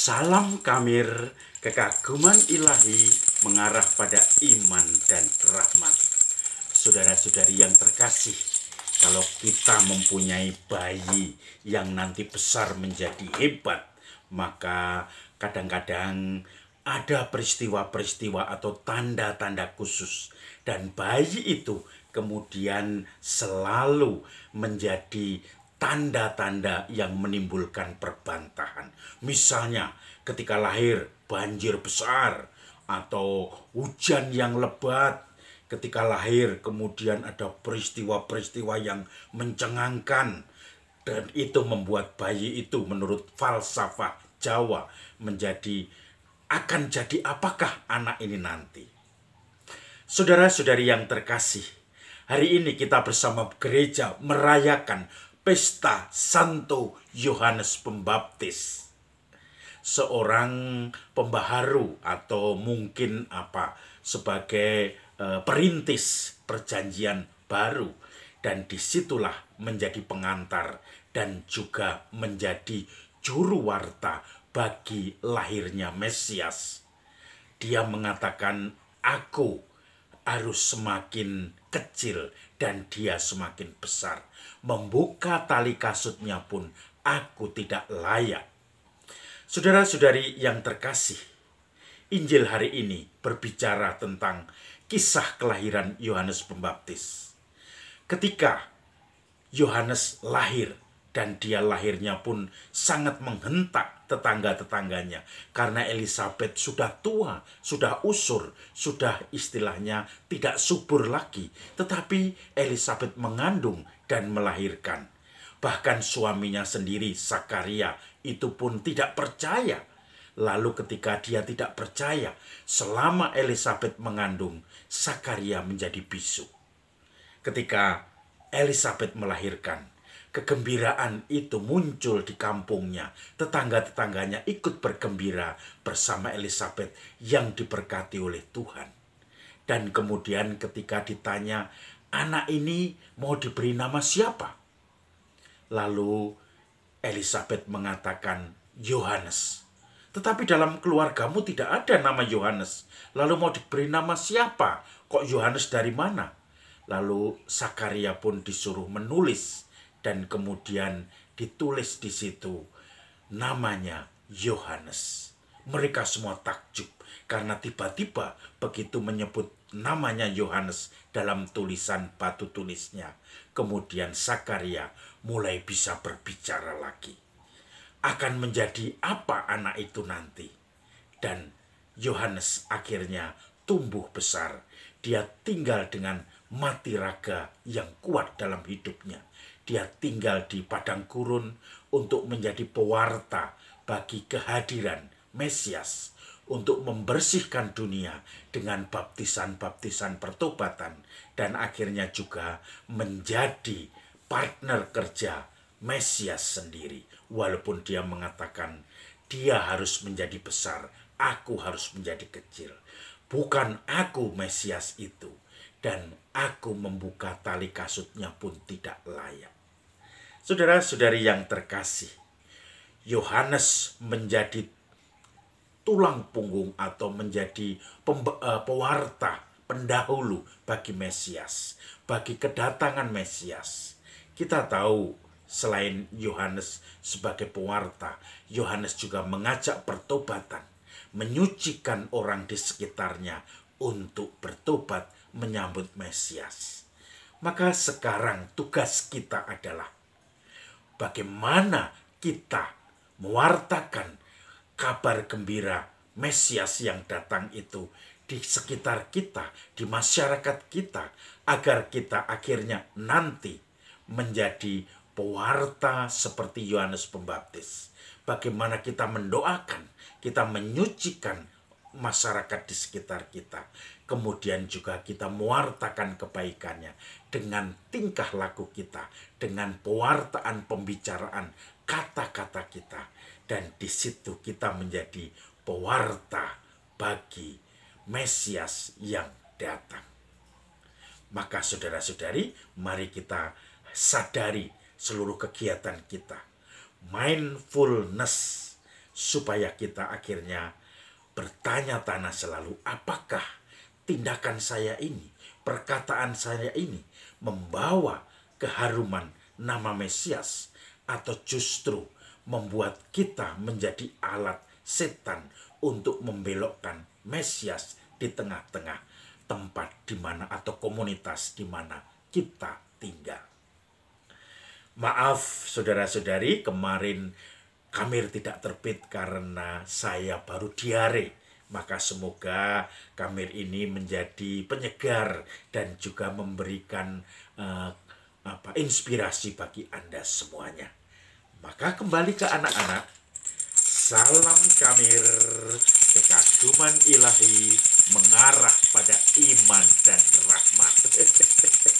Salam kamir, kekaguman ilahi mengarah pada iman dan rahmat. Saudara-saudari yang terkasih, kalau kita mempunyai bayi yang nanti besar menjadi hebat, maka kadang-kadang ada peristiwa-peristiwa atau tanda-tanda khusus dan bayi itu kemudian selalu menjadi tanda-tanda yang menimbulkan perbantahan. Misalnya ketika lahir banjir besar atau hujan yang lebat. Ketika lahir kemudian ada peristiwa-peristiwa yang mencengangkan. Dan itu membuat bayi itu menurut falsafah Jawa menjadi akan jadi apakah anak ini nanti. Saudara-saudari yang terkasih, hari ini kita bersama gereja merayakan pesta Santo Yohanes Pembaptis. Seorang pembaharu atau mungkin apa sebagai e, perintis perjanjian baru dan disitulah menjadi pengantar dan juga menjadi juru warta bagi lahirnya Mesias. Dia mengatakan, "Aku harus semakin kecil dan dia semakin besar. Membuka tali kasutnya pun aku tidak layak. Saudara-saudari yang terkasih, Injil hari ini berbicara tentang kisah kelahiran Yohanes Pembaptis. Ketika Yohanes lahir, dan dia lahirnya pun sangat menghentak tetangga-tetangganya karena Elizabeth sudah tua, sudah usur, sudah istilahnya tidak subur lagi, tetapi Elizabeth mengandung dan melahirkan. Bahkan suaminya sendiri Sakaria itu pun tidak percaya. Lalu ketika dia tidak percaya, selama Elizabeth mengandung, Sakaria menjadi bisu. Ketika Elizabeth melahirkan, Kegembiraan itu muncul di kampungnya. Tetangga-tetangganya ikut bergembira bersama Elizabeth yang diberkati oleh Tuhan. Dan kemudian ketika ditanya, anak ini mau diberi nama siapa? Lalu Elizabeth mengatakan, Yohanes. Tetapi dalam keluargamu tidak ada nama Yohanes. Lalu mau diberi nama siapa? Kok Yohanes dari mana? Lalu Sakaria pun disuruh menulis dan kemudian ditulis di situ namanya Yohanes. Mereka semua takjub karena tiba-tiba begitu menyebut namanya Yohanes dalam tulisan batu tulisnya. Kemudian Sakaria mulai bisa berbicara lagi. Akan menjadi apa anak itu nanti? Dan Yohanes akhirnya tumbuh besar. Dia tinggal dengan mati raga yang kuat dalam hidupnya. Dia tinggal di padang gurun untuk menjadi pewarta bagi kehadiran Mesias untuk membersihkan dunia dengan baptisan-baptisan pertobatan dan akhirnya juga menjadi partner kerja Mesias sendiri walaupun dia mengatakan dia harus menjadi besar, aku harus menjadi kecil. Bukan aku Mesias itu, dan aku membuka tali kasutnya pun tidak layak. Saudara-saudari yang terkasih, Yohanes menjadi tulang punggung atau menjadi eh, pewarta, pendahulu bagi Mesias, bagi kedatangan Mesias. Kita tahu selain Yohanes sebagai pewarta, Yohanes juga mengajak pertobatan, menyucikan orang di sekitarnya untuk bertobat menyambut Mesias. Maka sekarang tugas kita adalah bagaimana kita mewartakan kabar gembira Mesias yang datang itu di sekitar kita, di masyarakat kita, agar kita akhirnya nanti menjadi pewarta seperti Yohanes Pembaptis. Bagaimana kita mendoakan, kita menyucikan masyarakat di sekitar kita. Kemudian juga kita mewartakan kebaikannya dengan tingkah laku kita, dengan pewartaan pembicaraan, kata-kata kita. Dan di situ kita menjadi pewarta bagi Mesias yang datang. Maka saudara-saudari, mari kita sadari seluruh kegiatan kita. Mindfulness supaya kita akhirnya bertanya-tanya selalu apakah tindakan saya ini, perkataan saya ini membawa keharuman nama Mesias atau justru membuat kita menjadi alat setan untuk membelokkan Mesias di tengah-tengah tempat di mana atau komunitas di mana kita tinggal. Maaf saudara-saudari, kemarin Kamir tidak terbit karena saya baru diare. Maka semoga kamir ini menjadi penyegar dan juga memberikan uh, apa inspirasi bagi Anda semuanya. Maka kembali ke anak-anak. Salam kamir kekaguman ilahi mengarah pada iman dan rahmat.